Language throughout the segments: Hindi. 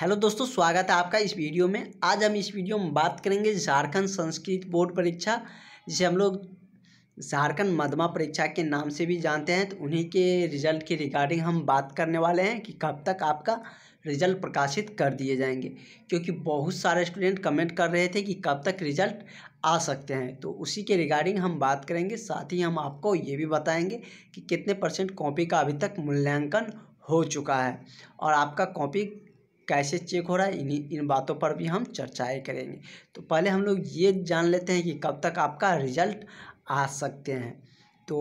हेलो दोस्तों स्वागत है आपका इस वीडियो में आज हम इस वीडियो में बात करेंगे झारखंड संस्कृत बोर्ड परीक्षा जिसे हम लोग झारखंड मधमा परीक्षा के नाम से भी जानते हैं तो उन्हीं के रिजल्ट के रिगार्डिंग हम बात करने वाले हैं कि कब तक आपका रिजल्ट प्रकाशित कर दिए जाएंगे क्योंकि बहुत सारे स्टूडेंट कमेंट कर रहे थे कि कब तक रिजल्ट आ सकते हैं तो उसी के रिगार्डिंग हम बात करेंगे साथ ही हम आपको ये भी बताएंगे कि कितने परसेंट कॉपी का अभी तक मूल्यांकन हो चुका है और आपका कॉपी कैसे चेक हो रहा है इन इन बातों पर भी हम चर्चाएँ करेंगे तो पहले हम लोग ये जान लेते हैं कि कब तक आपका रिजल्ट आ सकते हैं तो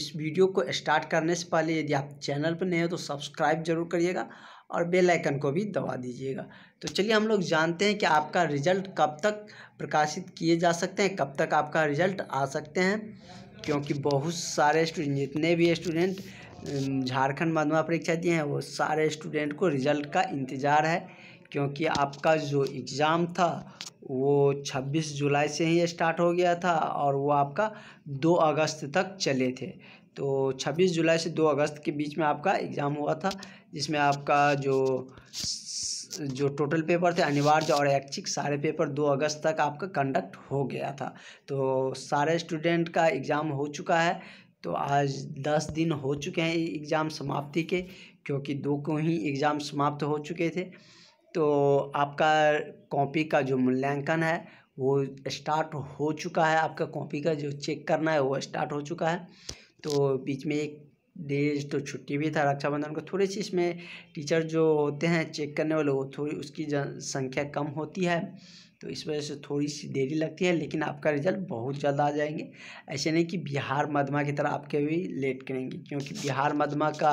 इस वीडियो को स्टार्ट करने से पहले यदि आप चैनल पर नए हो तो सब्सक्राइब जरूर करिएगा और बेल आइकन को भी दबा दीजिएगा तो चलिए हम लोग जानते हैं कि आपका रिजल्ट कब तक प्रकाशित किए जा सकते हैं कब तक आपका रिजल्ट आ सकते हैं क्योंकि बहुत सारे स्टूडेंट जितने भी स्टूडेंट झारखंड मधुमा परीक्षा दिए हैं वो सारे स्टूडेंट को रिजल्ट का इंतज़ार है क्योंकि आपका जो एग्ज़ाम था वो 26 जुलाई से ही स्टार्ट हो गया था और वो आपका 2 अगस्त तक चले थे तो 26 जुलाई से 2 अगस्त के बीच में आपका एग्ज़ाम हुआ था जिसमें आपका जो जो टोटल पेपर थे अनिवार्य और ऐच्छिक सारे पेपर 2 अगस्त तक आपका कंडक्ट हो गया था तो सारे स्टूडेंट का एग्ज़ाम हो चुका है तो आज दस दिन हो चुके हैं एग्ज़ाम समाप्ति के क्योंकि दो को ही एग्ज़ाम समाप्त हो चुके थे तो आपका कॉपी का जो मूल्यांकन है वो स्टार्ट हो चुका है आपका कॉपी का जो चेक करना है वो स्टार्ट हो चुका है तो बीच में एक डेज तो छुट्टी भी था रक्षाबंधन को थोड़ी सी इसमें टीचर जो होते हैं चेक करने वाले वो थोड़ी उसकी संख्या कम होती है तो इस वजह से थोड़ी सी देरी लगती है लेकिन आपका रिजल्ट बहुत जल्द आ जाएंगे ऐसे नहीं कि बिहार मदमा की तरह आपके भी लेट करेंगे क्योंकि बिहार मदमा का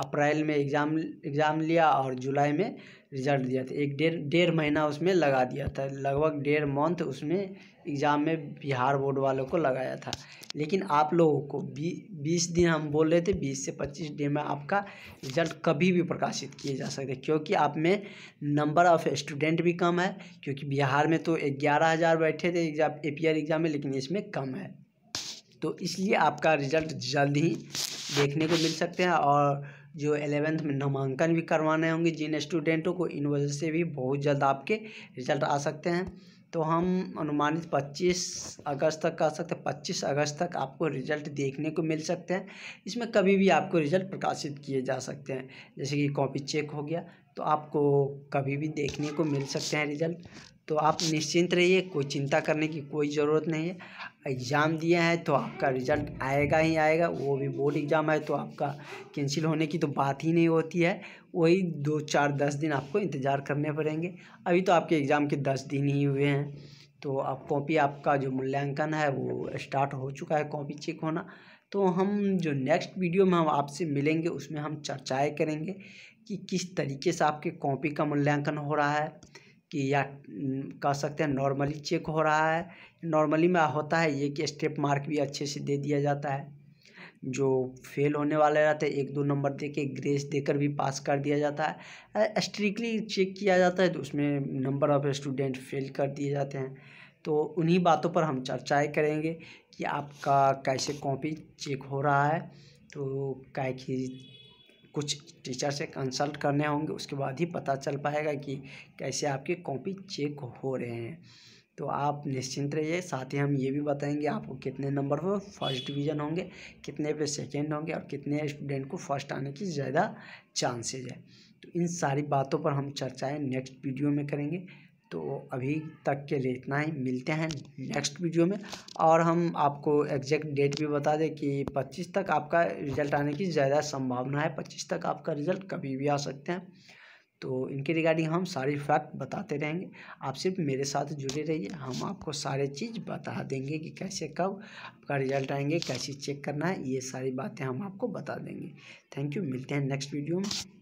अप्रैल में एग्ज़ाम एग्ज़ाम लिया और जुलाई में रिज़ल्ट दिया था एक डेढ़ डेढ़ महीना उसमें लगा दिया था लगभग डेढ़ मंथ उसमें एग्ज़ाम में बिहार बोर्ड वालों को लगाया था लेकिन आप लोगों को बी बीस दिन हम बोल रहे थे बीस से पच्चीस दिन में आपका रिज़ल्ट कभी भी प्रकाशित किए जा सकते क्योंकि आप में नंबर ऑफ़ स्टूडेंट भी कम है क्योंकि बिहार में तो ग्यारह हज़ार बैठे थे एग्ज़ाम ए एग्ज़ाम में लेकिन इसमें कम है तो इसलिए आपका रिज़ल्ट जल्द ही देखने को मिल सकते हैं और जो एलेवेंथ में नामांकन भी करवाने होंगे जिन स्टूडेंटों को इन वजह से भी बहुत जल्द आपके रिजल्ट आ सकते हैं तो हम अनुमानित 25 अगस्त तक कर सकते हैं 25 अगस्त तक आपको रिजल्ट देखने को मिल सकते हैं इसमें कभी भी आपको रिजल्ट प्रकाशित किए जा सकते हैं जैसे कि कॉपी चेक हो गया तो आपको कभी भी देखने को मिल सकते हैं रिजल्ट तो आप निश्चिंत रहिए कोई चिंता करने की कोई ज़रूरत नहीं है एग्ज़ाम दिया है तो आपका रिज़ल्ट आएगा ही आएगा वो भी बोर्ड एग्ज़ाम है तो आपका कैंसिल होने की तो बात ही नहीं होती है वही दो चार दस दिन आपको इंतज़ार करने पड़ेंगे अभी तो आपके एग्ज़ाम के दस दिन ही हुए हैं तो अब कॉपी आपका जो मूल्यांकन है वो स्टार्ट हो चुका है कॉपी चेक होना तो हम जो नेक्स्ट वीडियो में हम आपसे मिलेंगे उसमें हम चर्चाएँ करेंगे कि किस तरीके से आपके कॉपी का मूल्यांकन हो रहा है कि या कह सकते हैं नॉर्मली चेक हो रहा है नॉर्मली में होता है ये कि स्टेप मार्क भी अच्छे से दे दिया जाता है जो फेल होने वाले रहते हैं एक दो नंबर दे के ग्रेस देकर भी पास कर दिया जाता है स्ट्रिक्टली चेक किया जाता है तो उसमें नंबर ऑफ स्टूडेंट फेल कर दिए जाते हैं तो उन्हीं बातों पर हम चर्चाएँ करेंगे कि आपका कैसे कॉपी चेक हो रहा है तो क्या की कुछ टीचर से कंसल्ट करने होंगे उसके बाद ही पता चल पाएगा कि कैसे आपकी कॉपी चेक हो रहे हैं तो आप निश्चिंत रहिए साथ ही हम ये भी बताएंगे आपको कितने नंबर पर फर्स्ट डिवीज़न होंगे कितने पे सेकंड होंगे और कितने स्टूडेंट को फर्स्ट आने की ज़्यादा चांसेज है तो इन सारी बातों पर हम चर्चाएँ नेक्स्ट वीडियो में करेंगे तो अभी तक के लिए इतना ही मिलते हैं नेक्स्ट वीडियो में और हम आपको एग्जैक्ट डेट भी बता दें कि 25 तक आपका रिजल्ट आने की ज़्यादा संभावना है 25 तक आपका रिजल्ट कभी भी आ सकते हैं तो इनके रिगार्डिंग हम सारी फैक्ट बताते रहेंगे आप सिर्फ मेरे साथ जुड़े रहिए हम आपको सारे चीज़ बता देंगे कि कैसे कब आपका रिजल्ट आएंगे कैसे चेक करना है ये सारी बातें हम आपको बता देंगे थैंक यू मिलते हैं नेक्स्ट वीडियो में